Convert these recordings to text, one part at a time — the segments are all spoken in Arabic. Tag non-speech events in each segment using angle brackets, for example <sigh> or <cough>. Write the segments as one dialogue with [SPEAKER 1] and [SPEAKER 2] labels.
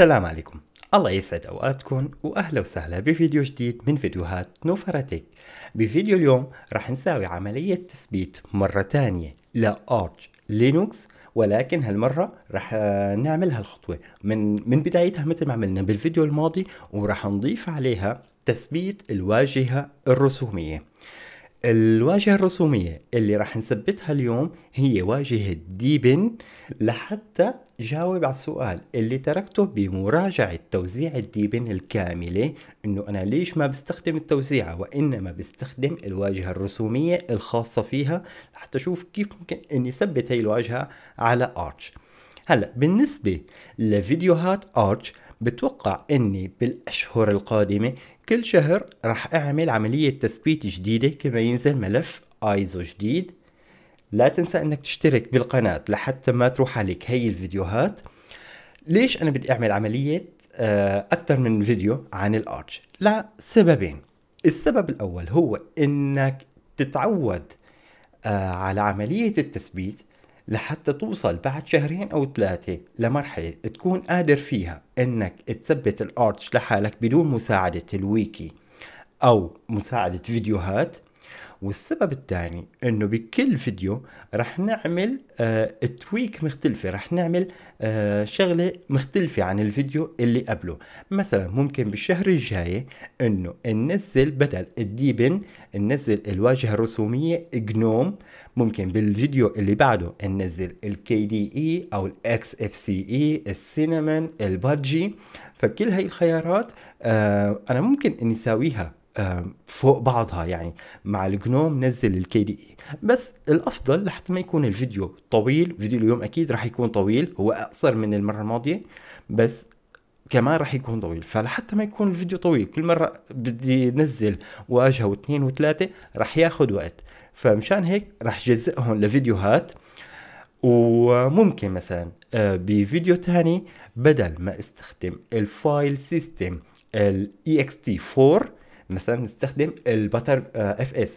[SPEAKER 1] السلام عليكم الله يسعد اوقاتكم واهلا وسهلا بفيديو جديد من فيديوهات نوفراتيك بفيديو اليوم رح نساوي عملية تثبيت مرة تانية لأرج لينوكس ولكن هالمرة رح آه، نعمل هالخطوة من من بدايتها مثل ما عملنا بالفيديو الماضي ورح نضيف عليها تثبيت الواجهة الرسومية الواجهة الرسومية اللي راح نثبتها اليوم هي واجهة ديبن لحتى جاوب على السؤال اللي تركته بمراجعة توزيع الديبن الكاملة انه انا ليش ما بستخدم التوزيعة وانما بستخدم الواجهة الرسومية الخاصة فيها لحتى اشوف كيف ممكن اني ثبت هي الواجهة على ارتش هلا بالنسبة لفيديوهات ارتش بتوقع اني بالاشهر القادمة كل شهر راح أعمل عملية تثبيت جديدة كما ينزل ملف ايزو جديد لا تنسى انك تشترك بالقناة لحتى ما تروح عليك هي الفيديوهات ليش انا بدي اعمل عملية آه، اكثر من فيديو عن الارش لسببين السبب الاول هو انك تتعود آه، على عملية التثبيت لحتى توصل بعد شهرين أو ثلاثة لمرحلة تكون قادر فيها أنك تثبت الأرتش لحالك بدون مساعدة الويكي أو مساعدة فيديوهات والسبب الثاني انه بكل فيديو رح نعمل آه تويك مختلفة رح نعمل آه شغلة مختلفة عن الفيديو اللي قبله مثلا ممكن بالشهر الجاي انه ننزل بدل الديبن ننزل الواجهة الرسومية جنوم ممكن بالفيديو اللي بعده ننزل الكي دي اي e او الاكس اف سي اي السينمون البادجي فكل هاي الخيارات آه انا ممكن اني اساويها فوق بعضها يعني مع الجنوم نزل الكي دي اي e. بس الافضل لحتى ما يكون الفيديو طويل فيديو اليوم اكيد راح يكون طويل هو اقصر من المره الماضيه بس كمان راح يكون طويل فلحتى ما يكون الفيديو طويل كل مرة بدي نزل واجهة واثنين وثلاثة راح ياخد وقت فمشان هيك راح جزئهم لفيديوهات وممكن مثلا آه، بفيديو تاني بدل ما استخدم الفايل سيستم الاي اكس تي 4 مثلا نستخدم البتر اف اس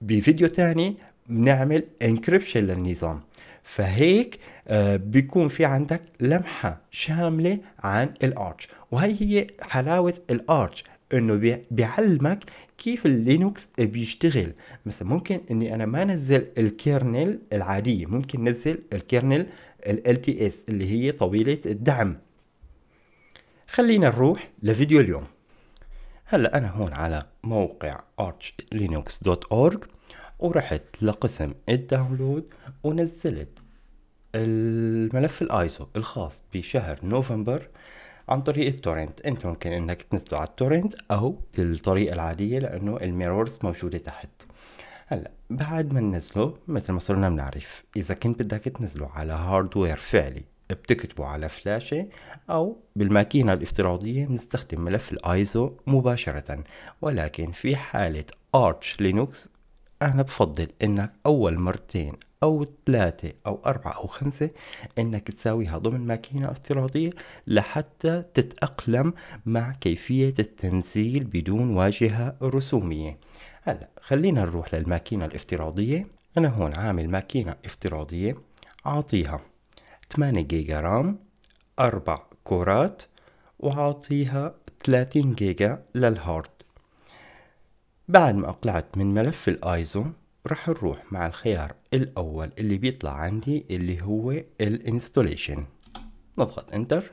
[SPEAKER 1] بفيديو ثاني بنعمل انكربشن للنظام فهيك آه، بيكون في عندك لمحة شاملة عن الارتش وهي هي حلاوة الارتش انه بيعلمك كيف اللينوكس بيشتغل مثلا ممكن اني انا ما انزل الكيرنل العاديه ممكن نزل الكيرنل ال تي اس اللي هي طويله الدعم خلينا نروح لفيديو اليوم هلا انا هون على موقع archlinux.org ورحت لقسم الداونلود ونزلت الملف الايسو الخاص بشهر نوفمبر عن طريق التورنت انت ممكن انك تنزله على التورنت او بالطريقه العاديه لانه الميرورز موجوده تحت هلا بعد ما ننزله مثل ما صرنا بنعرف اذا كنت بدك تنزله على هاردوير فعلي بتكتبه على فلاشة أو بالماكينة الافتراضية بنستخدم ملف الايزو مباشرة ولكن في حالة ارتش لينوكس أنا بفضل إنك أول مرتين أو ثلاثة أو أربعة أو خمسة إنك تساويها ضمن ماكينة افتراضية لحتى تتأقلم مع كيفية التنزيل بدون واجهة رسومية هلا خلينا نروح للماكينة الافتراضية أنا هون عامل ماكينة افتراضية أعطيها 8 جيجا رام أربع كورات وعاطيها 30 جيجا للهارد بعد ما أقلعت من ملف الآيزو رح نروح مع الخيار الأول اللي بيطلع عندي اللي هو الانستوليشن نضغط انتر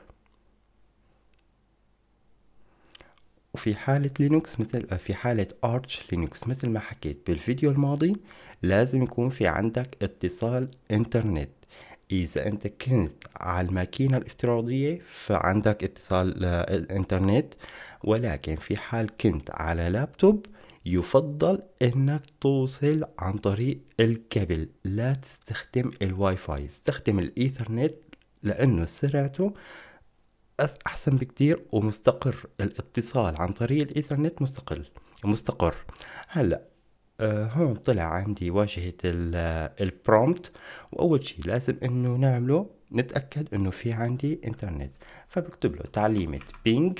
[SPEAKER 1] وفي حالة لينوكس مثل في حالة ارتش لينوكس مثل ما حكيت بالفيديو الماضي لازم يكون في عندك اتصال انترنت إذا أنت كنت على الماكينة الافتراضية فعندك اتصال الإنترنت ولكن في حال كنت على لابتوب يفضل انك توصل عن طريق الكابل لا تستخدم الواي فاي استخدم الايثرنت لانه سرعته احسن بكتير ومستقر الاتصال عن طريق الايثرنت مستقل مستقر هلا آه، هون طلع عندي واجهة البرومت آه، وأول شي لازم إنه نعمله نتأكد إنه في عندي إنترنت فبكتب له تعليمة بينج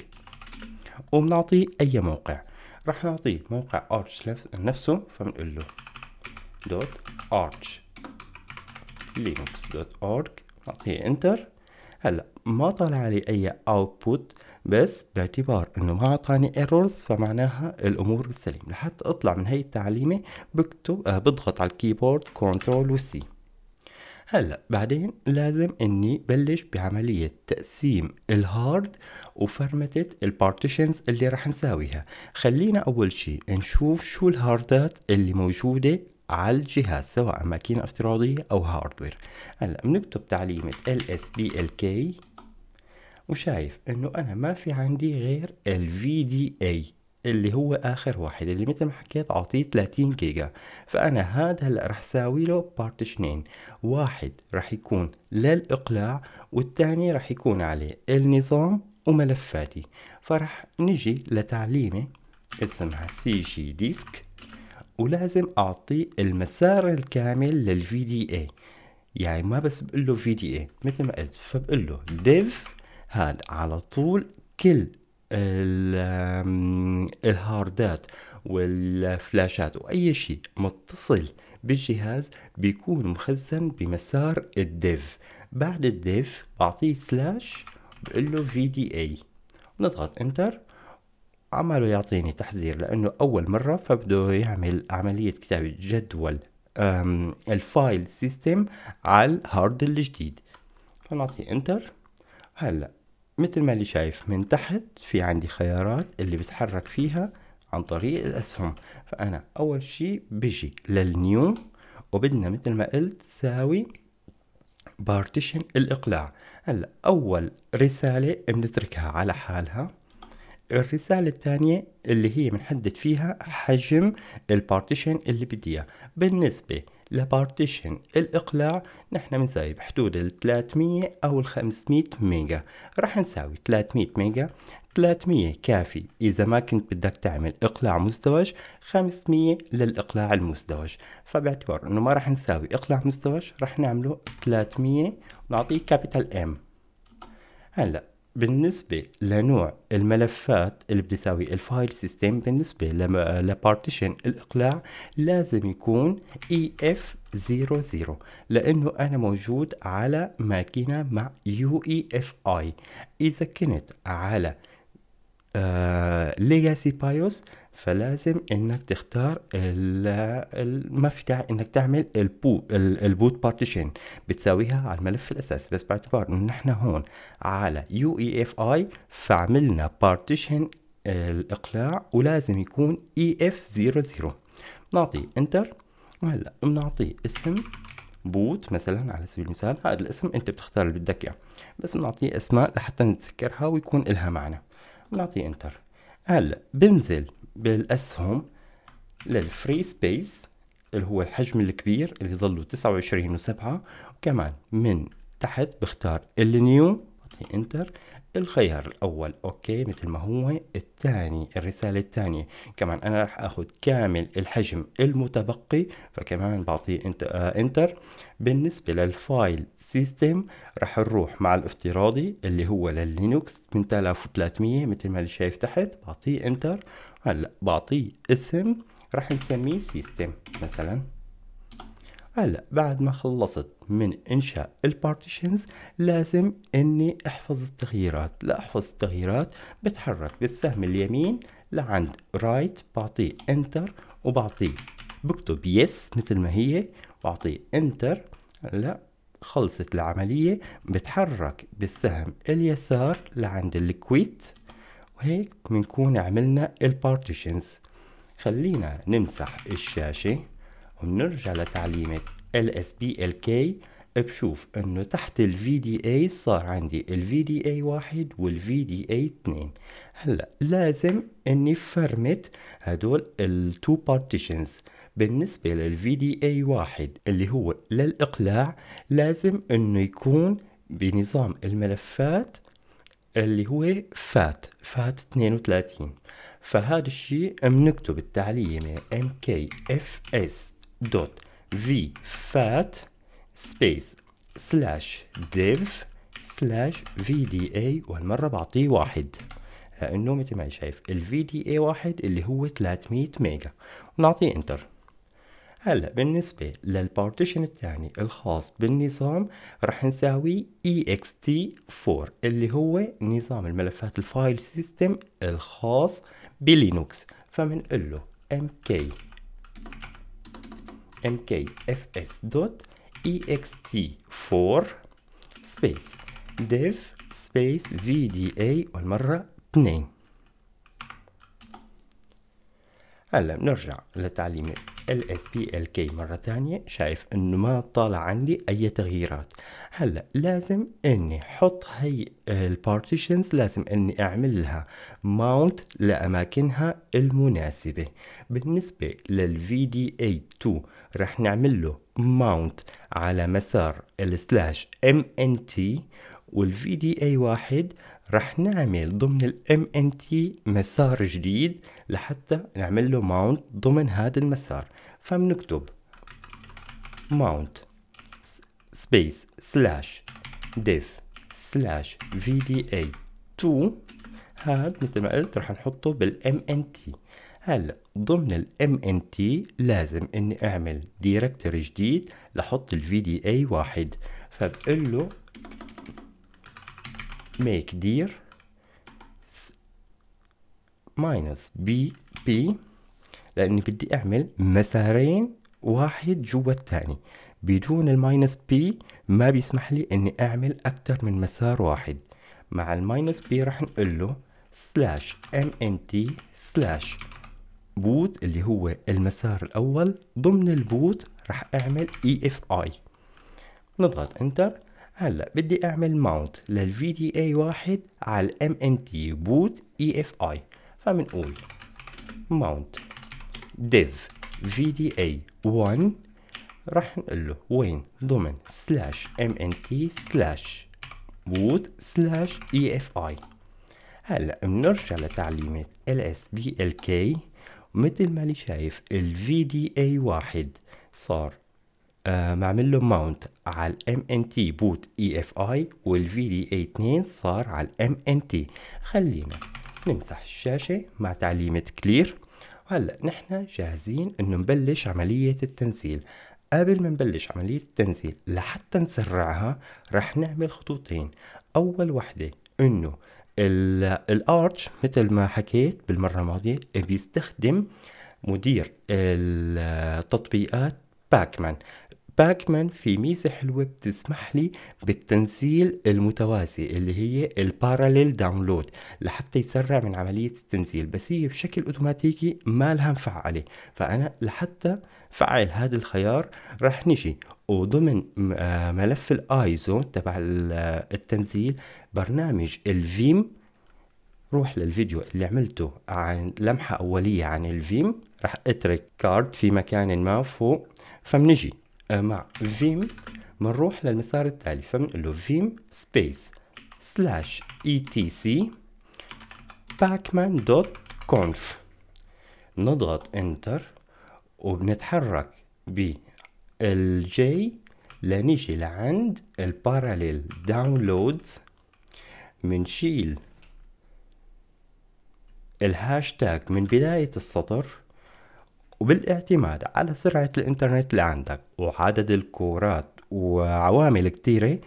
[SPEAKER 1] وبنعطيه أي موقع راح نعطيه موقع أرش نفسه فبنقول له دوت أرش لينكس دوت أورج نعطيه إنتر هلا ما طلع لي أي أوتبوت بس باعتبار انه ما اعطاني ايرورز فمعناها الامور بالسليم لحتى اطلع من هي التعليمه بكتب آه بضغط على الكيبورد كنترول وسي هلا بعدين لازم اني بلش بعملية تقسيم الهارد وفرمتة البارتيشنز اللي راح نساويها خلينا اول شي نشوف شو الهاردات اللي موجودة على الجهاز سواء ماكينة افتراضية او هاردوير هلا بنكتب تعليمة lsblk وشايف انه انا ما في عندي غير الفي دي اي اللي هو اخر واحد اللي مثل ما حكيت اعطيه 30 جيجا فانا هذا هلا رح ساوي له بارتيشنين واحد رح يكون للاقلاع والثاني رح يكون عليه النظام وملفاتي فرح نجي لتعليمه اسمها سي جي ديسك ولازم اعطيه المسار الكامل للفي دي اي يعني ما بس بقول له في دي اي مثل ما قلت فبقول له ديف هاد على طول كل الهاردات والفلاشات واي شيء متصل بالجهاز بيكون مخزن بمسار الديف بعد الديف بعطيه سلاش بقول له في دي اي نضغط انتر عماله يعطيني تحذير لانه اول مره فبده يعمل عمليه كتابه جدول الفايل سيستم على الهارد الجديد فنعطي انتر هلا مثل ما اللي شايف من تحت في عندي خيارات اللي بتحرك فيها عن طريق الأسهم فأنا أول شي بجي للنيو وبدنا مثل ما قلت ساوي بارتيشن الإقلاع هلا أول رسالة بنتركها على حالها الرسالة الثانية اللي هي بنحدد فيها حجم البارتيشن اللي بدي اياه بالنسبة لبارتيشن الإقلاع نحن بنساوي بحدود ال 300 أو ال 500 ميجا راح نساوي 300 ميجا 300 كافي إذا ما كنت بدك تعمل إقلاع مزدوج 500 للإقلاع المزدوج فباعتبار إنه ما راح نساوي إقلاع مزدوج راح نعمله 300 ونعطيه كابيتال إم هلأ بالنسبة لنوع الملفات اللي بتساوي الفايل سيستم بالنسبة لبارتيشن الإقلاع لازم يكون EF00 لأنه أنا موجود على ماكينة مع UEFI إذا كنت على ليجاسي آه، بايوس فلازم انك تختار ما في داعي انك تعمل البو البوت بارتيشن بتساويها على الملف الاساسي بس باعتبار ان احنا هون على يو اي اف اي فعملنا بارتيشن الاقلاع ولازم يكون اي اف 00 نعطي انتر وهلا بنعطيه اسم بوت مثلا على سبيل المثال هذا الاسم انت بتختار اللي بدك اياه بس بنعطيه اسماء لحتى نتذكرها ويكون لها معنى بنعطيه انتر هلا بنزل بالأسهم للفري سبيس اللي هو الحجم الكبير اللي ظلوا 29 و7 وكمان من تحت بختار النيو بعطيه انتر الخيار الاول اوكي مثل ما هو الثاني الرساله الثانيه كمان انا راح اخذ كامل الحجم المتبقي فكمان بعطيه انت آه انتر بالنسبه للفايل سيستم راح نروح مع الافتراضي اللي هو لللينوكس 8300 مثل ما اللي شايف تحت بعطيه انتر هلا بعطيه اسم راح نسميه سيستم مثلا هلا بعد ما خلصت من انشاء البارتيشنز لازم اني احفظ التغييرات لاحفظ التغييرات بتحرك بالسهم اليمين لعند رايت right بعطيه انتر وبعطيه بكتب يس مثل ما هي بعطيه انتر هلا خلصت العملية بتحرك بالسهم اليسار لعند الكويت وهيك بنكون عملنا البارتيشنز خلينا نمسح الشاشة ونرجع لتعليمة LSBLK بشوف انه تحت ال VDA صار عندي ال VDA واحد وال VDA اتنين هلا لازم اني فرمت هدول ال two partitions بالنسبة لل VDA واحد اللي هو للإقلاع لازم انه يكون بنظام الملفات اللي هو فات فات 32 فهذا الشيء بنكتب التعليمة mkfs دوت في فات سبيس سلاش ديف وهالمرة بعطيه واحد لأنه مثل ما شايف ال VDA واحد اللي هو 300 ميجا ونعطيه انتر هلا بالنسبة للبارتيشن الثاني الخاص بالنظام رح نساوي ext4 اللي هو نظام الملفات الفايل سيستم الخاص بلينوكس فبنقول له mk mkfs.ext4 space dev space vda والمرة 2 هلا بنرجع لتعليم ال اس بي ال كي مرة تانية شايف انه ما طالع عندي اي تغييرات هلا لازم اني حط هي البارتيشنز لازم اني اعمل لها ماونت لاماكنها المناسبة بالنسبة للفي دي اي 2 رح نعمل له ماونت على مسار السلاش ام ان تي والفي دي اي واحد رح نعمل ضمن ال MNT مسار جديد لحتى نعمل له mount ضمن هذا المسار فبنكتب mount space slash div slash vda2 هاد مثل ما قلت رح نحطه بال MNT هلا ضمن ال MNT لازم اني اعمل directory جديد لحط ال VDA 1 فبقول له make dir minus بي لاني بدي اعمل مسارين واحد جوا الثاني بدون الماينس بي ما بيسمح لي اني اعمل اكثر من مسار واحد مع الماينس بي راح نقول له سلاش ام ان تي سلاش بوت اللي هو المسار الاول ضمن البوت راح اعمل اي اف اي نضغط انتر هلا بدي اعمل ماونت للفي دي اي واحد على الام ان تي بوت اي اف اي فبنقول ماونت ديف في دي اي 1 راح نقول له وين ضمن سلاش ام ان تي سلاش بوت سلاش اي اف اي هلا بنرجع لتعليمات ال اس بي ال كي مثل ما اللي شايف الفي دي اي واحد صار آه، معمل له ماونت على الام ان تي بوت اي اف اي والفي دي اي 2 صار على الام ان تي خلينا نمسح الشاشه مع تعليمه كلير وهلا نحن جاهزين انه نبلش عمليه التنزيل قبل ما نبلش عملية التنزيل لحتى نسرعها رح نعمل خطوتين أول وحدة إنه الارتش مثل ما حكيت بالمرة الماضية بيستخدم مدير التطبيقات باكمان باكمان في ميزة حلوة بتسمح لي بالتنزيل المتوازي اللي هي الباراليل داونلود لحتى يسرع من عملية التنزيل بس هي بشكل اوتوماتيكي ما لها مفعلة فأنا لحتى فعل هذا الخيار راح نجي وضمن آه، ملف الايزو تبع آه، التنزيل برنامج الفيم روح للفيديو اللي عملته عن لمحة أولية عن الفيم راح اترك كارد في مكان ما فوق فبنجي أه، مع فيم بنروح للمسار التالي فبنقول له فيم سبيس سلاش اي تي سي باكمان دوت كونف نضغط انتر وبنتحرك بالجي لنيجي لعند الباراليل داونلودز بنشيل الهاشتاج من بداية السطر وبالاعتماد على سرعة الإنترنت اللي عندك وعدد الكورات وعوامل كتيرة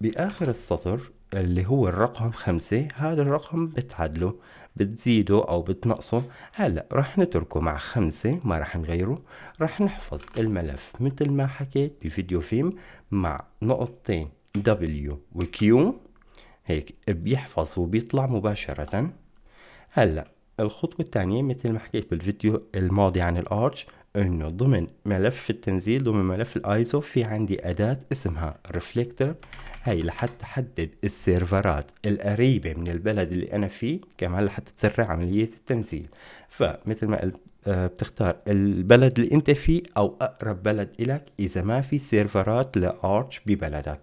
[SPEAKER 1] بآخر السطر اللي هو الرقم خمسة هذا الرقم بتعدله بتزيده أو بتنقصه هلأ رح نتركه مع خمسة ما رح نغيره رح نحفظ الملف مثل ما حكيت بفيديو فيم مع نقطتين W و Q هيك بيحفظ وبيطلع مباشرة هلأ الخطوة الثانية مثل ما حكيت بالفيديو الماضي عن الارش انه ضمن ملف التنزيل ضمن ملف الايزو في عندي اداة اسمها ريفليكتر هاي لحتى حدد السيرفرات القريبة من البلد اللي أنا فيه كمان لحتى تسرع عملية التنزيل فمثل ما قلت آه، بتختار البلد اللي انت فيه او اقرب بلد الك اذا ما في سيرفرات لارش ببلدك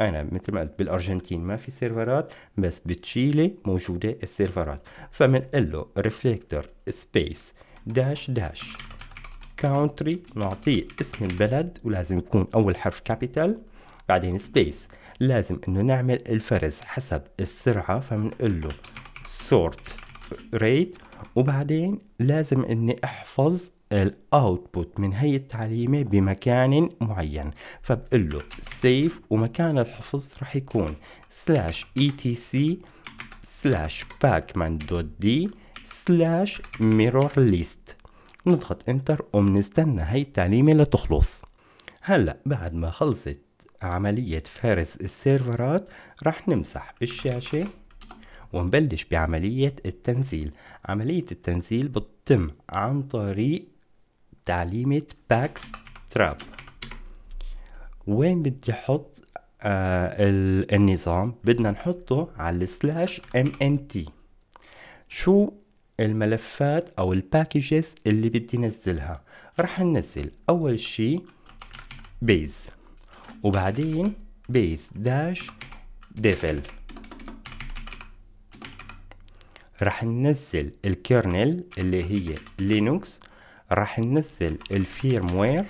[SPEAKER 1] انا مثل ما قلت بالارجنتين ما في سيرفرات بس بتشيلي موجوده السيرفرات فبنقول له ريفليكتور سبيس داش داش كاونتري نعطيه اسم البلد ولازم يكون اول حرف كابيتال بعدين سبيس لازم انه نعمل الفرز حسب السرعة فبنقول له sort rate وبعدين لازم اني احفظ الاوتبوت من هي التعليمة بمكان معين فبقول له سيف ومكان الحفظ رح يكون slash etc slash pacman dot d slash mirror list نضغط انتر وبنستنى هي التعليمة لتخلص هلا بعد ما خلصت عملية فرز السيرفرات رح نمسح الشاشة ونبلش بعملية التنزيل عملية التنزيل بتتم عن طريق تعليمة باكس تراب وين بدي احط آه النظام بدنا نحطه على السلاش ام ان تي شو الملفات او الباكيجز اللي بدي نزلها رح ننزل اول شي بيز وبعدين بيس داش ديفل راح ننزل الكيرنل اللي هي لينوكس راح ننزل الفيرموير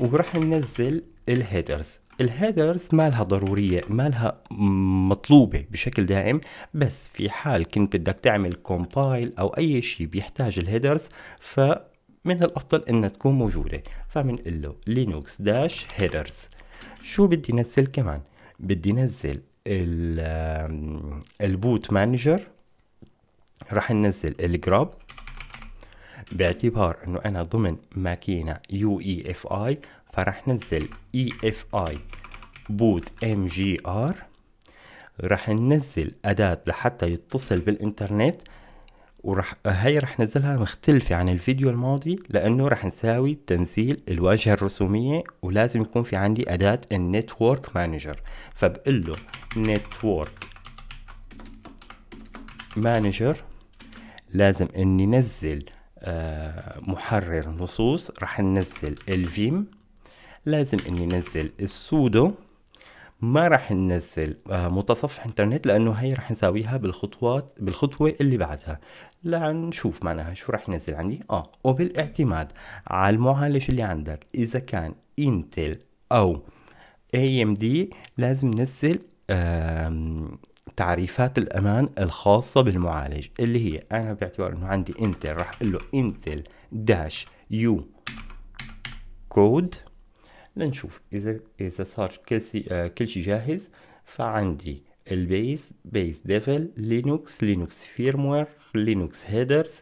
[SPEAKER 1] وراح ننزل الهيدرز الهيدرز ما لها ضرورية ما لها مطلوبة بشكل دائم بس في حال كنت بدك تعمل كومبايل أو أي شيء بيحتاج الهيدرز ف من الافضل انها تكون موجوده فمن له لينوكس داش هيدرز شو بدي نزل كمان بدي نزل البوت مانجر راح ننزل الجراب باعتبار انه انا ضمن ماكينه يو اي اف اي فراح ننزل اي اف اي بوت ام جي ار راح ننزل اداة لحتى يتصل بالانترنت وراح هاي رح نزلها مختلفة عن الفيديو الماضي لأنه رح نساوي تنزيل الواجهة الرسومية ولازم يكون في عندي أداة النتورك مانجر فبقول له نتورك مانجر لازم اني نزل آه، محرر نصوص رح ننزل الفيم لازم اني نزل السودو ما راح ننزل آه، متصفح انترنت لانه هي راح نساويها بالخطوات بالخطوه اللي بعدها لنشوف معناها شو راح ينزل عندي اه وبالاعتماد على المعالج اللي عندك اذا كان انتل او اي ام دي لازم ننزل تعريفات الامان الخاصه بالمعالج اللي هي انا باعتبار انه عندي انتل راح اقول له انتل داش يو كود لنشوف اذا اذا صار كل, آه كل شيء جاهز فعندي البيس بيس ديفل لينوكس لينوكس فيرموير لينوكس هيدرز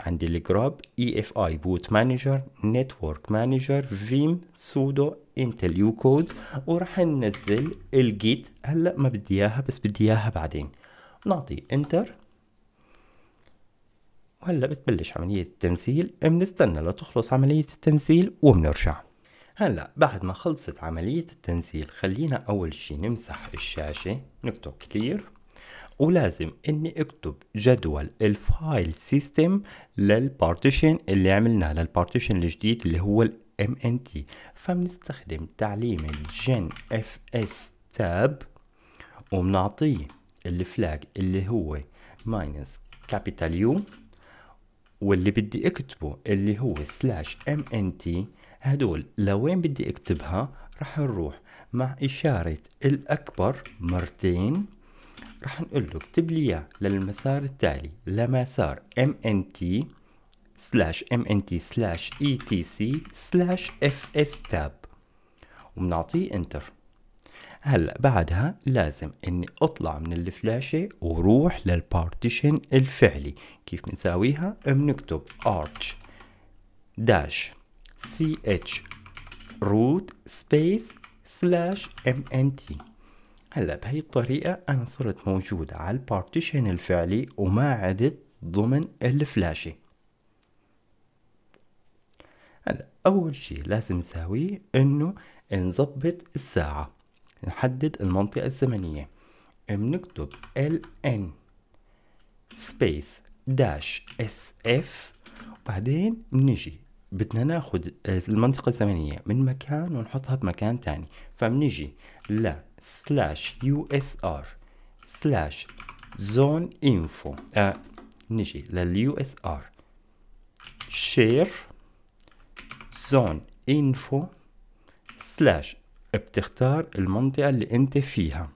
[SPEAKER 1] عندي الجراب اي اف اي بوت مانجر نتورك مانجر فيم سودو انتل يو كود وراح ننزل الجيت هلا ما بدي اياها بس بدي اياها بعدين نعطي انتر وهلا بتبلش عملية التنزيل بنستنى لتخلص عملية التنزيل وبنرجع هلا بعد ما خلصت عملية التنزيل خلينا أول شي نمسح الشاشة نكتب كلير ولازم اني اكتب جدول الفايل سيستم للبارتيشن اللي عملناه للبارتيشن الجديد اللي هو ال MNT فبنستخدم تعليم الجن اف اس تاب وبنعطيه الفلاج اللي هو ماينس كابيتال يو واللي بدي اكتبه اللي هو سلاش ام ان تي هدول لوين بدي اكتبها راح نروح مع إشارة الأكبر مرتين راح نقول له اكتب لي إياه للمسار التالي لمسار MNT سلاش MNT سلاش ETC سلاش FS تاب وبنعطيه انتر هلا بعدها لازم اني اطلع من الفلاشة وروح للبارتيشن الفعلي كيف بنساويها بنكتب arch dash ch root space slash mnt هلا بهي الطريقة أنا صرت موجود على البارتيشن الفعلي وما عدت ضمن الفلاشة هلا أول شي لازم نساويه إنه نظبط الساعة نحدد المنطقة الزمنية بنكتب ln space dash sf وبعدين بنجي بدنا ناخد آه، المنطقة الزمنية من مكان ونحطها بمكان تاني فبنجي ل سلاش يو اس ار سلاش زون انفو نجي لليو اس ار شير زون انفو سلاش بتختار المنطقة اللي انت فيها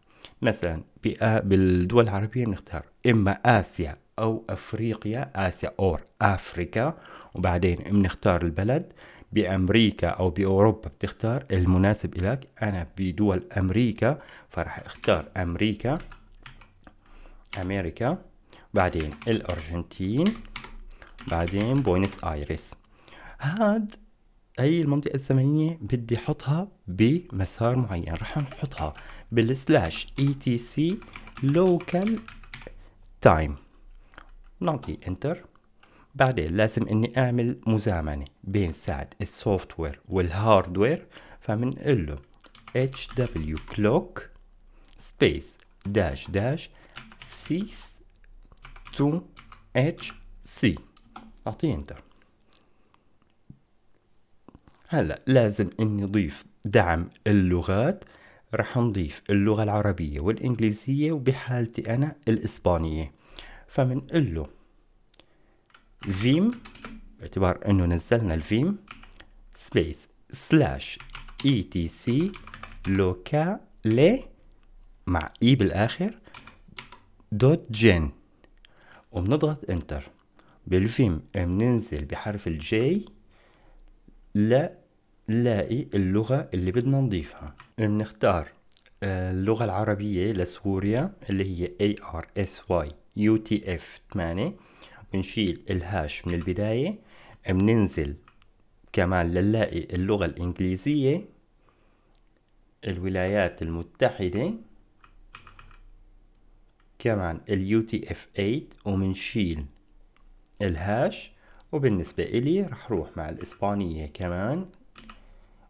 [SPEAKER 1] مثلا آه، بالدول العربية نختار اما اسيا او افريقيا اسيا اور افريكا وبعدين بنختار البلد بامريكا او باوروبا بتختار المناسب لك انا بدول امريكا فراح اختار امريكا امريكا بعدين الارجنتين بعدين بوينس ايرس هاد هي المنطقة الزمنية بدي احطها بمسار معين رح نحطها بالسلاش اي تي سي لوكال تايم نعطي انتر بعدين لازم اني اعمل مزامنة بين ساعة السوفت وير والهاردوير فبنقول له hw clock space dash dash 62hc اعطيه انتر هلا لازم اني اضيف دعم اللغات رح نضيف اللغة العربية والإنجليزية وبحالتي أنا الإسبانية فمنقول له فيم باعتبار انه نزلنا الفيم سبيس سلاش اي تي سي لوكالي مع اي e بالاخر دوت جين وبنضغط انتر بالفيم بننزل بحرف الجي لا نلاقي اللغة اللي بدنا نضيفها بنختار آه، اللغة العربية لسوريا اللي هي ARSYUTF 8 بنشيل الهاش من البداية بننزل كمان لنلاقي اللغة الإنجليزية الولايات المتحدة كمان ال تي اف 8 ومنشيل الهاش وبالنسبة إلي رح روح مع الإسبانية كمان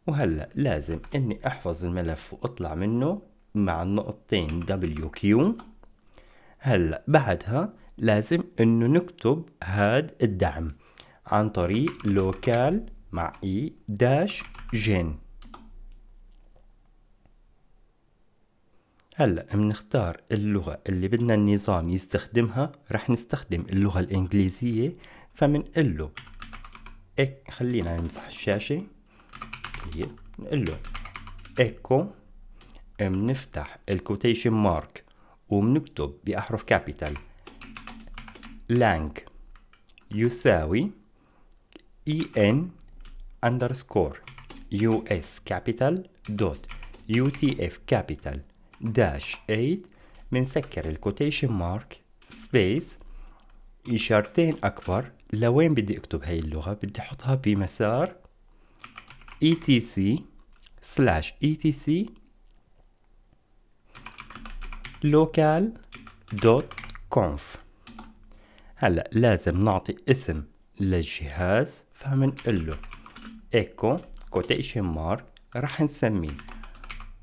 [SPEAKER 1] وهلأ لازم إني أحفظ الملف وأطلع منه مع النقطتين WQ هلأ بعدها لازم انه نكتب هاد الدعم عن طريق لوكال مع اي داش جين هلا بنختار اللغة اللي بدنا النظام يستخدمها رح نستخدم اللغة الإنجليزية فبنقول له إك خلينا نمسح الشاشة طيب، نقول له إيكو بنفتح الكوتيشن مارك وبنكتب بأحرف كابيتال لانج يساوي اندرسكور يو اس كابيتال دوت اف كابيتال داش 8 بنسكر الكوتيشن مارك سبيس إشارتين أكبر لوين بدي أكتب هاي اللغة بدي أحطها بمسار etc تي etc لوكال دوت كونف هلا لازم نعطي اسم للجهاز فبنقول له ايكو كوتيشن مارك راح نسميه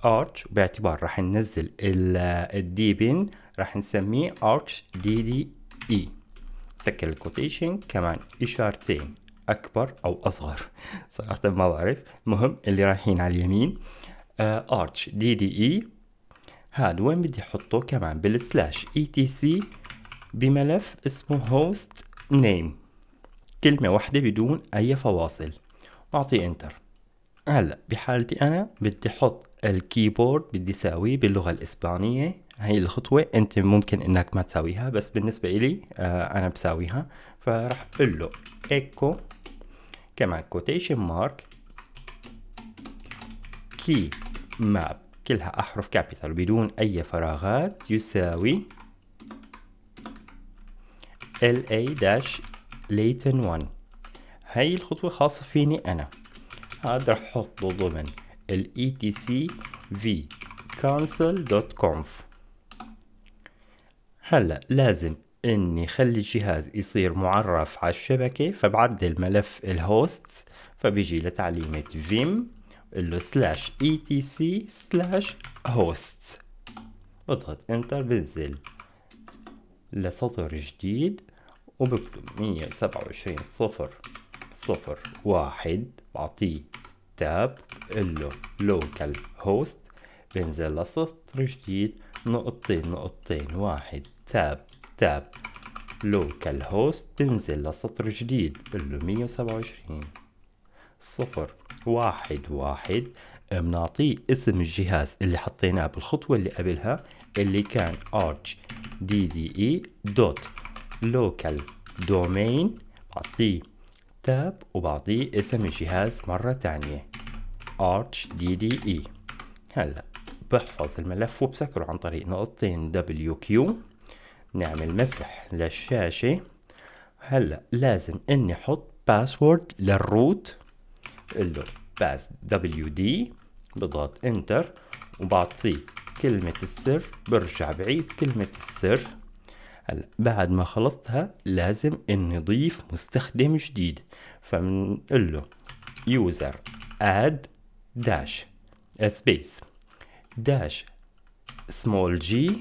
[SPEAKER 1] ارتش باعتبار راح ننزل الدي راح نسميه ارتش دي دي اي سكر الكوتيشن كمان اشارتين اكبر او اصغر <laughs> صراحه ما بعرف المهم اللي رايحين على اليمين آه، ارتش دي دي اي هاد وين بدي احطه كمان بالسلاش اي تي سي بملف اسمه host name كلمة واحدة بدون أي فواصل وأعطي انتر هلا بحالتي أنا بدي أحط الكيبورد بدي أساويه باللغة الإسبانية هاي الخطوة أنت ممكن إنك ما تساويها بس بالنسبة إلي آه، أنا بساويها فرح أقول له إيكو كمان كوتيشن مارك كي ماب كلها أحرف كابيتال بدون أي فراغات يساوي la-layton1 هاي الخطوة خاصة فيني أنا رح أحطه ضمن ال etc v console.conf هلا لازم اني خلي الجهاز يصير معرف على الشبكة فبعدل ملف الهوست فبيجي لتعليمة vim له سلاش etc سلاش هوست بضغط انتر بنزل لسطر جديد وبكتب مية وسبعة وعشرين صفر صفر واحد بعطيه تاب بقول له لوكال هوست بنزل لسطر جديد نقطتين نقطتين واحد تاب تاب لوكال هوست بنزل لسطر جديد بقول له مية وسبعة وعشرين صفر واحد واحد بنعطيه اسم الجهاز اللي حطيناه بالخطوة اللي قبلها اللي كان arch dde لوكال دومين بعطيه تاب وبعطيه اسم الجهاز مرة تانية arch dde هلا بحفظ الملف وبسكره عن طريق نقطتين wq نعمل مسح للشاشة هلا لازم اني احط باسورد للروت قل له باس wd بضغط انتر وبعطيه كلمة السر برجع بعيد كلمة السر بعد ما خلصتها لازم نضيف مستخدم جديد فبنقول له يوزر اد داش سبيس داش سمول جي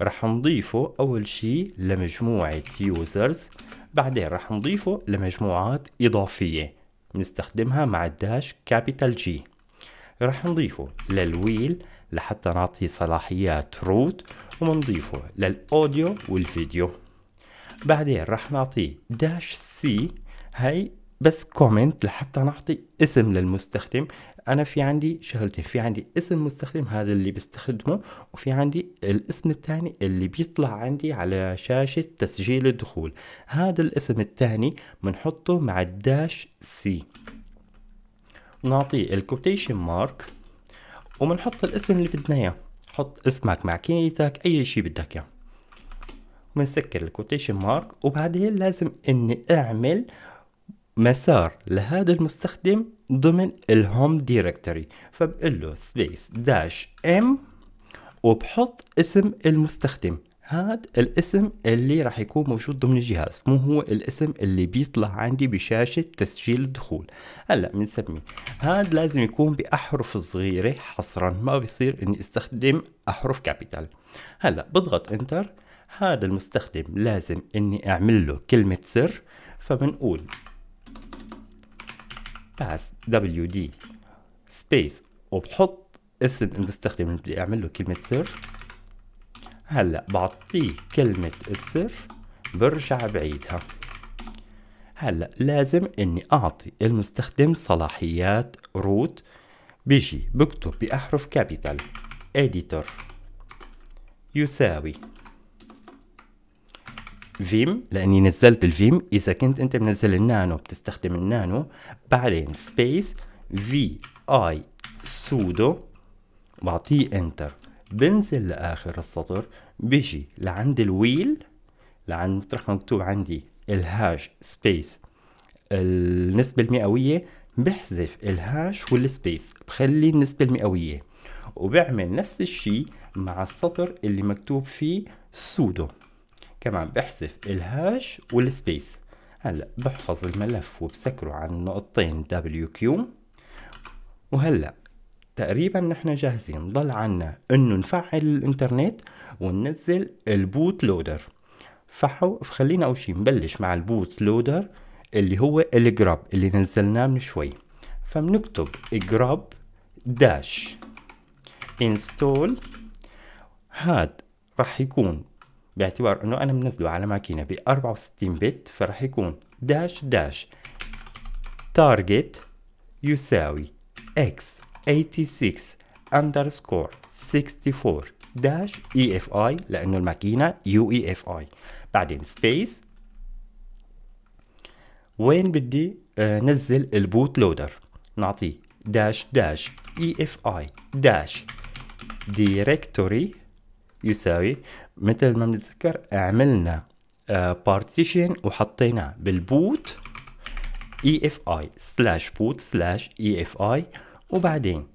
[SPEAKER 1] راح نضيفه أول شي لمجموعة يوزرز بعدين راح نضيفه لمجموعات إضافية بنستخدمها مع الداش كابيتال جي راح نضيفه للويل لحتى نعطي صلاحيات روت ومنضيفه للاوديو والفيديو بعدين راح نعطيه داش سي هاي بس كومنت لحتى نعطي اسم للمستخدم انا في عندي شغلتين في عندي اسم مستخدم هذا اللي بستخدمه وفي عندي الاسم الثاني اللي بيطلع عندي على شاشة تسجيل الدخول هذا الاسم الثاني بنحطه مع الداش سي نعطيه الكوتيشن مارك ومنحط الاسم اللي بدنا اياه حط اسمك معكينتك اي شيء بدك اياه يعني. بنسكر الكوتيشن مارك وبعدين لازم اني اعمل مسار لهذا المستخدم ضمن الهوم دايركتوري فبقول له سبيس داش ام وبحط اسم المستخدم هاد الاسم اللي راح يكون موجود ضمن الجهاز مو هو الاسم اللي بيطلع عندي بشاشة تسجيل الدخول هلا بنسمي هاد لازم يكون بأحرف صغيرة حصرا ما بيصير اني استخدم أحرف كابيتال هلا بضغط انتر هذا المستخدم لازم اني اعمل له كلمة سر فبنقول باس دبليو دي سبيس وبحط اسم المستخدم اللي بدي اعمل له كلمة سر هلا بعطيه كلمة السر برجع بعيدها هلا لازم اني اعطي المستخدم صلاحيات روت بيجي بكتب بأحرف كابيتال اديتور يساوي فيم لاني نزلت الفيم اذا كنت انت منزل النانو بتستخدم النانو بعدين سبيس في اي سودو بعطيه انتر بنزل لاخر السطر بيجي لعند الويل لعند مطرح مكتوب عندي الهاش سبيس النسبة المئوية بحذف الهاش والسبيس بخلي النسبة المئوية وبعمل نفس الشي مع السطر اللي مكتوب فيه سودو كمان بحذف الهاش والسبيس هلا بحفظ الملف وبسكره عن نقطتين WQ وهلا تقريبا نحن جاهزين ضل عنا انه نفعل الانترنت وننزل البوت لودر فحو خلينا اول شي نبلش مع البوت لودر اللي هو الجراب اللي نزلناه من شوي فبنكتب جراب داش انستول هاد راح يكون باعتبار انه انا منزله على ماكينه ب 64 بت فراح يكون داش داش تارجت يساوي اكس 86 underscore 64 داش اي اف اي لانه الماكينه يو اي اف اي بعدين سبيس وين بدي آه، نزل البوت لودر نعطيه داش داش اي اف اي داش دايركتوري يساوي مثل ما بنتذكر عملنا بارتيشن آه، وحطيناه بالبوت اي اف اي سلاش بوت سلاش اي اف اي وبعدين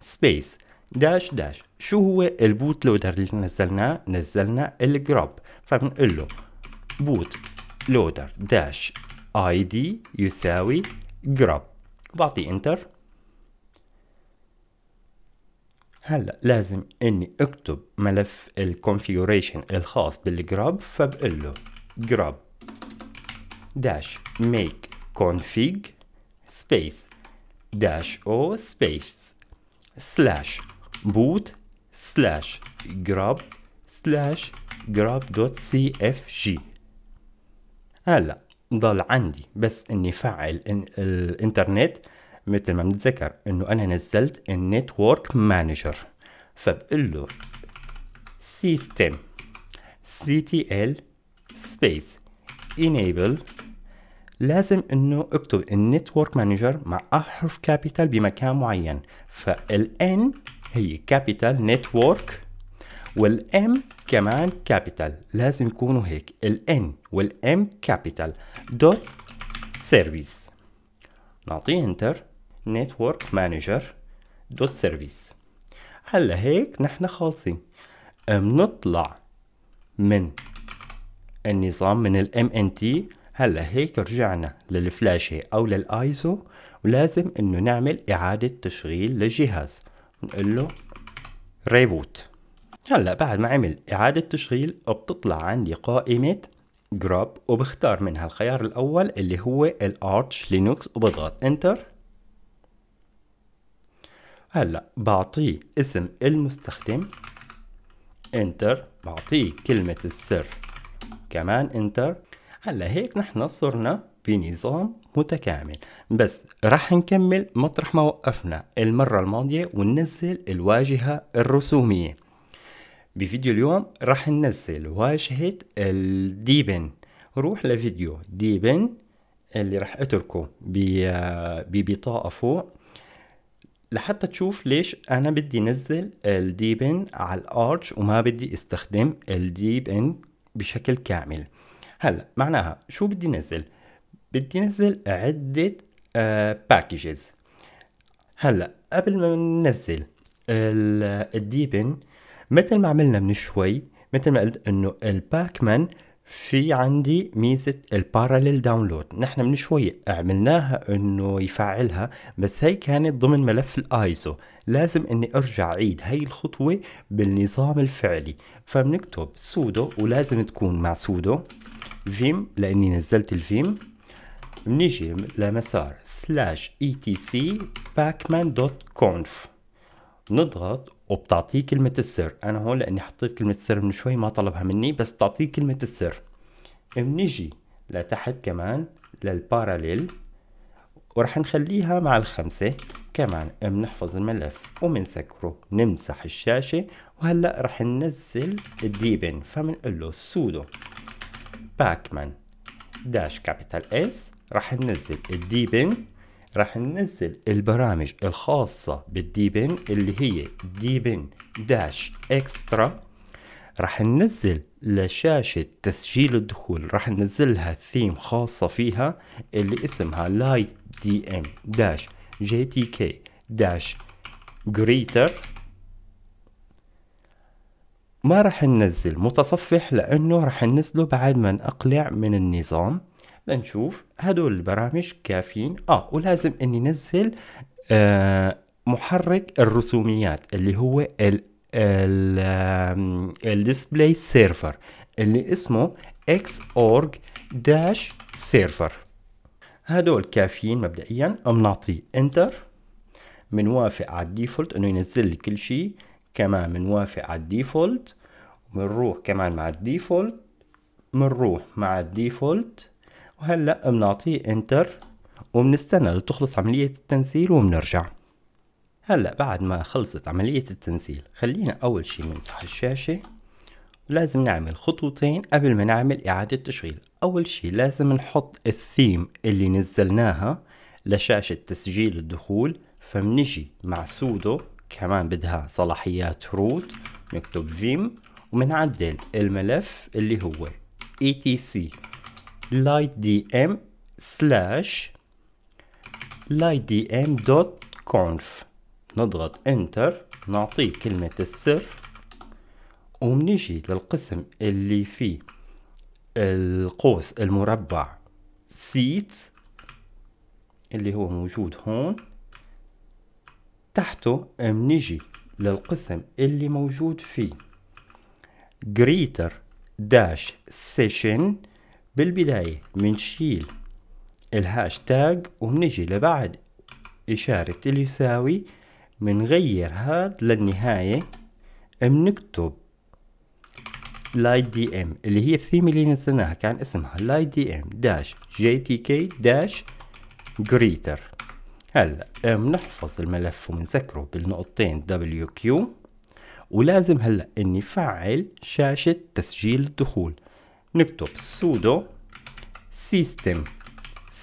[SPEAKER 1] سبيس داش داش شو هو البوت لودر اللي نزلناه نزلنا الجروب فبنقول له بوت لودر داش اي دي يساوي جروب بعطي انتر هلا لازم اني اكتب ملف الكونفيجريشن الخاص بالجروب فبقول له جروب داش ميك كونفيج سبيس dash o space slash boot slash grub slash grub.cfg هلا ضل عندي بس اني فعل إن الانترنت مثل ما بنتذكر انه انا نزلت النتورك مانجر فبقول له system ctl space enable لازم انه اكتب النتورك مانجر مع احرف كابيتال بمكان معين فالان هي كابيتال نتورك والام كمان كابيتال لازم يكونوا هيك الان والام كابيتال دوت سيرفيس نعطيه انتر نتورك مانجر دوت سيرفيس هلا هيك نحن خالصين بنطلع من النظام من الام ان تي هلا هيك رجعنا للفلاشة أو للآيزو ولازم إنه نعمل إعادة تشغيل للجهاز نقول له ريبوت هلا بعد ما عمل إعادة تشغيل بتطلع عندي قائمة جراب وبختار منها الخيار الأول اللي هو الأرتش لينوكس وبضغط إنتر هلا بعطيه اسم المستخدم انتر بعطيه كلمة السر كمان انتر هلا هيك نحن صرنا بنظام متكامل بس رح نكمل مطرح ما وقفنا المرة الماضية وننزل الواجهة الرسومية بفيديو اليوم رح ننزل واجهة الديبن روح لفيديو ديبن اللي رح اتركه ببطاقة فوق لحتى تشوف ليش انا بدي انزل الديبن على الارش وما بدي استخدم الديبن بشكل كامل هلا معناها شو بدي نزل بدي نزل عدة باكجز آه، هلا قبل ما ننزل الديبن مثل ما عملنا من شوي مثل ما قلت انه الباكمان في عندي ميزة البارالل داونلود نحن من شوي عملناها انه يفعلها بس هي كانت ضمن ملف الايزو لازم اني ارجع عيد هي الخطوة بالنظام الفعلي فبنكتب سودو ولازم تكون مع سودو فيم لاني نزلت الفيم بنيجي لمسار سلاش اي تي سي باكمان دوت كونف نضغط وبتعطيه كلمة السر انا هون لاني حطيت كلمة السر من شوي ما طلبها مني بس بتعطيه كلمة السر بنيجي لتحت كمان للباراليل ورح نخليها مع الخمسة كمان بنحفظ الملف ومنسكره نمسح الشاشة وهلأ رح ننزل الديبن فمنقول له سودو باكمان داش كابيتال اس راح ننزل الديبن راح ننزل البرامج الخاصة بالديبن اللي هي ديبن داش اكسترا راح ننزل لشاشة تسجيل الدخول راح ننزلها ثيم خاصة فيها اللي اسمها لايت دي ام داش جي تي كي داش جريتر ما رح ننزل متصفح لانه رح ننزله بعد ما نقلع من النظام لنشوف هدول البرامج كافيين اه ولازم اني ننزل آه محرك الرسوميات اللي هو ال الديسبلاي سيرفر اللي اسمه xorg داش سيرفر هدول كافيين مبدئيا بنعطيه انتر بنوافق على الديفولت انه ينزل لي كل شيء كمان بنوافق على الديفولت بنروح كمان مع الديفولت بنروح مع الديفولت وهلا بنعطيه انتر وبنستنى لتخلص عملية التنزيل وبنرجع هلا بعد ما خلصت عملية التنزيل خلينا أول شي نمسح الشاشة ولازم نعمل خطوتين قبل ما نعمل إعادة تشغيل أول شي لازم نحط الثيم اللي نزلناها لشاشة تسجيل الدخول فمنجي مع سودو كمان بدها صلاحيات روت نكتب فيم ومنعدل الملف اللي هو etc lightdm slash lightdm.conf نضغط انتر نعطيه كلمة السر ومنيجي للقسم اللي فيه القوس المربع seats اللي هو موجود هون تحته بنيجي للقسم اللي موجود فيه greater dash session بالبداية منشيل الهاشتاج ومنجي لبعد إشارة اليساوي منغير هاد للنهاية منكتب لايت اللي هي الثيم اللي نزلناها كان اسمها لايت دي داش جي داش جريتر هلا بنحفظ الملف ونذكره بالنقطتين WQ ولازم هلا اني فعل شاشة تسجيل الدخول نكتب sudo system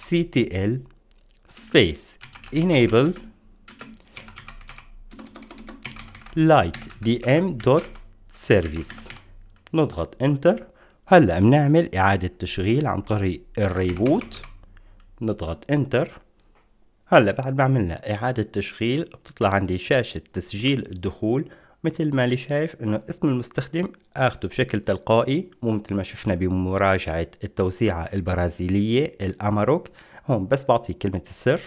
[SPEAKER 1] ctl space enable lightdm.service نضغط انتر هلا بنعمل اعادة تشغيل عن طريق الريبوت نضغط انتر هلا بعد ما عملنا إعادة تشغيل بتطلع عندي شاشة تسجيل الدخول مثل ما اللي شايف انه اسم المستخدم اخده بشكل تلقائي مو مثل ما شفنا بمراجعة التوسيعة البرازيلية الاماروك هون بس بعطي كلمة السر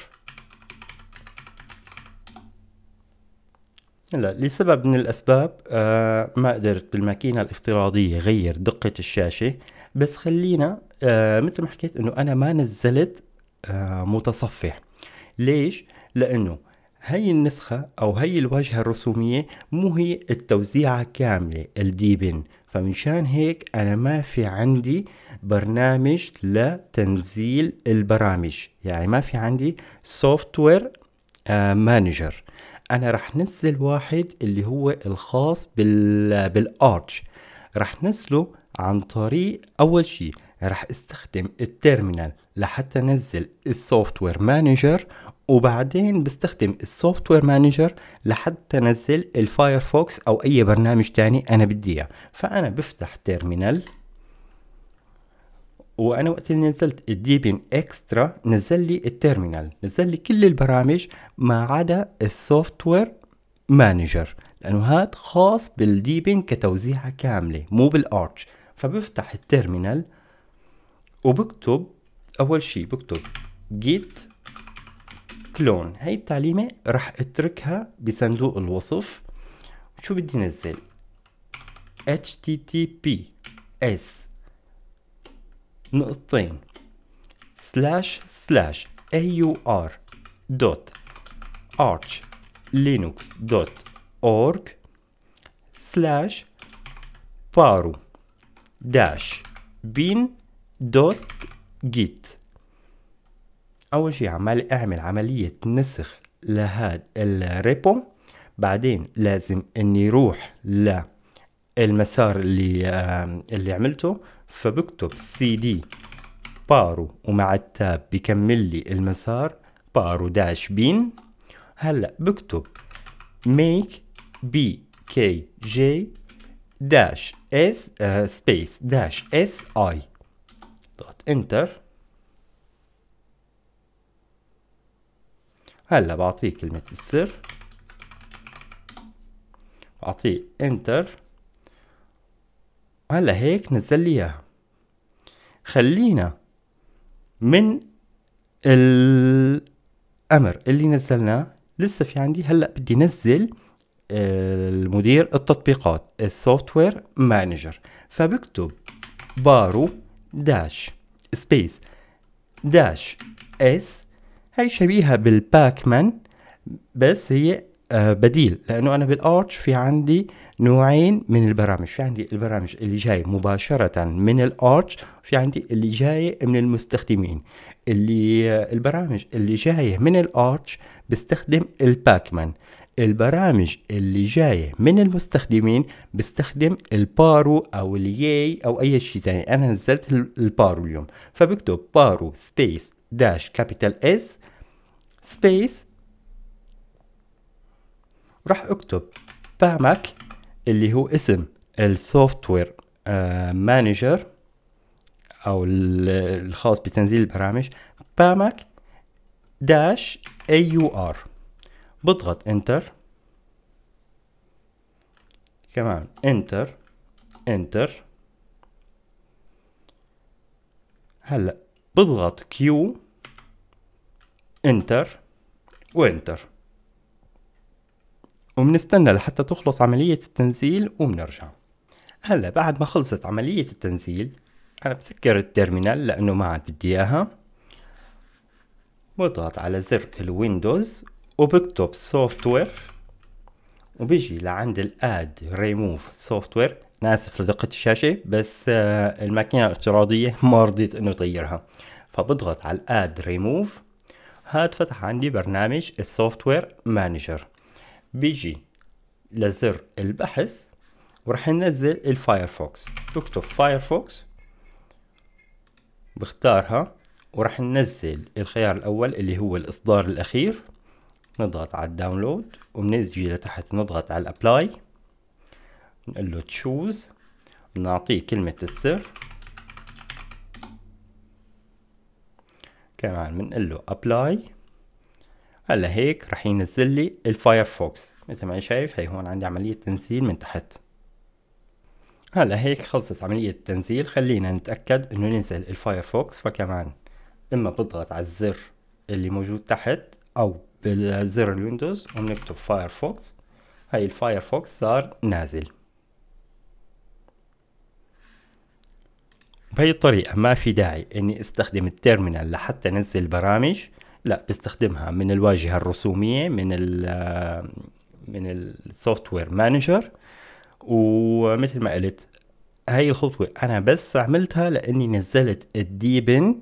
[SPEAKER 1] هلا لسبب من الاسباب آه ما قدرت بالماكينه الافتراضيه غير دقه الشاشه بس خلينا آه مثل ما حكيت انه انا ما نزلت آه متصفح ليش؟ لأنه هي النسخة أو هي الواجهة الرسومية مو هي التوزيعة كاملة الديبن فمنشان هيك أنا ما في عندي برنامج لتنزيل البرامج يعني ما في عندي سوفت وير مانجر أنا رح نزل واحد اللي هو الخاص بالأرتش بالأرش رح نزله عن طريق أول شيء رح استخدم التيرمينال لحتى نزل السوفت وير مانجر وبعدين بستخدم السوفت وير مانجر لحتى انزل الفايرفوكس او اي برنامج تاني انا بدي اياه فانا بفتح تيرمينال وانا وقت اللي نزلت الديبين اكسترا نزل لي التيرمينال نزل لي كل البرامج ما عدا السوفت وير مانجر لانه هاد خاص بالديبين كتوزيعة كاملة مو بالارش فبفتح التيرمينال وبكتب اول شي بكتب جيت كلون هاي التعليمة راح اتركها بصندوق الوصف شو بدي نزل https نقطتين slash slash aur dot arch linux dot org slash paru dash bin dot git اول شيء عمال اعمل عمليه نسخ لهاد الريبو بعدين لازم اني اروح للمسار اللي اللي عملته فبكتب سي دي بارو ومع التاب بكمل لي المسار بارو داش بين هلا بكتب ميك بي كي جي داش اس سبيس داش اس اي دوت انتر هلا بعطيه كلمة السر بعطيه انتر هلا هيك نزل لي اياها خلينا من الامر اللي نزلناه لسه في عندي هلا بدي نزل آه، المدير التطبيقات السوفت وير مانجر فبكتب بارو داش سبيس داش اس هاي شبيهة بالباكمان بس هي آه بديل لانه انا بالأرتش في عندي نوعين من البرامج في عندي البرامج اللي جاي مباشرة من الأرتش في عندي اللي جاي من المستخدمين اللي آه البرامج اللي جاية من الأرتش بستخدم الباكمان البرامج اللي جاية من المستخدمين بستخدم البارو او الياي او اي شيء تاني انا نزلت البارو اليوم فبكتب بارو سبيس داش كابيتال اس سبيس راح اكتب بامك اللي هو اسم السوفت وير مانجر آه، او الخاص بتنزيل البرامج بامك داش اي يو ار بضغط انتر كمان انتر انتر هلا بضغط كيو انتر وانتر وبنستنى لحتى تخلص عملية التنزيل وبنرجع هلا بعد ما خلصت عملية التنزيل انا بسكر التيرمينال لانه ما عاد بدي اياها بضغط على زر الويندوز وبكتب سوفت وير وبيجي لعند الاد ريموف سوفت وير انا اسف لدقه الشاشه بس آه، الماكينه الافتراضيه <laughs> ما رضيت انه تغيرها فبضغط على اد ريموف هاد فتح عندي برنامج السوفت وير مانجر بيجي لزر البحث وراح ننزل الفايرفوكس بكتب فايرفوكس بختارها وراح ننزل الخيار الاول اللي هو الاصدار الاخير نضغط على الداونلود وبنجي لتحت نضغط على الابلاي نقول له تشوز بنعطيه كلمة السر كمان بنقول له ابلاي هلا هيك رح ينزل لي الفايرفوكس مثل ما شايف هي هون عندي عملية تنزيل من تحت هلا هيك خلصت عملية التنزيل خلينا نتأكد انه نزل الفايرفوكس فكمان اما بضغط على الزر اللي موجود تحت او بالزر الويندوز ونكتب فايرفوكس هاي الفايرفوكس صار نازل بهي الطريقة ما في داعي اني استخدم التيرمينال لحتى انزل برامج لا بستخدمها من الواجهة الرسومية من ال من السوفت وير مانجر ومثل ما قلت هاي الخطوة انا بس عملتها لاني نزلت الديبن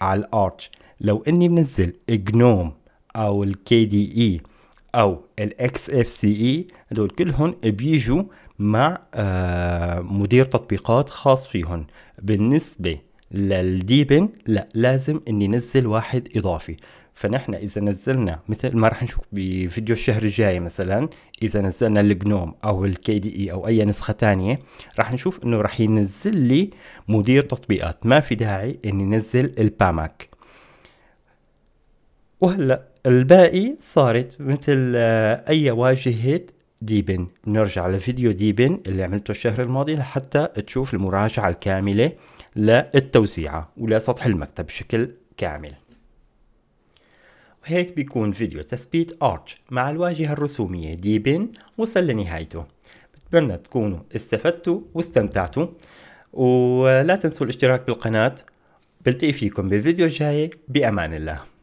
[SPEAKER 1] على الارتش لو اني منزل جنوم او الكي دي اي e او الاكس اف سي اي هدول كلهم بيجوا مع آه، مدير تطبيقات خاص فيهم بالنسبة للديبن لا لازم اني نزل واحد اضافي فنحن اذا نزلنا مثل ما راح نشوف بفيديو الشهر الجاي مثلا اذا نزلنا الجنوم او الكي دي اي e او اي نسخه ثانيه راح نشوف انه راح ينزل لي مدير تطبيقات ما في داعي اني نزل الباماك وهلا الباقي صارت مثل آه، اي واجهه ديبن نرجع لفيديو ديبن اللي عملته الشهر الماضي لحتى تشوف المراجعة الكاملة للتوزيعة ولسطح المكتب بشكل كامل وهيك بيكون فيديو تثبيت ارتش مع الواجهة الرسومية ديبن وصل لنهايته بتمنى تكونوا استفدتوا واستمتعتوا ولا تنسوا الاشتراك بالقناة بلتقي فيكم بالفيديو الجاي بأمان الله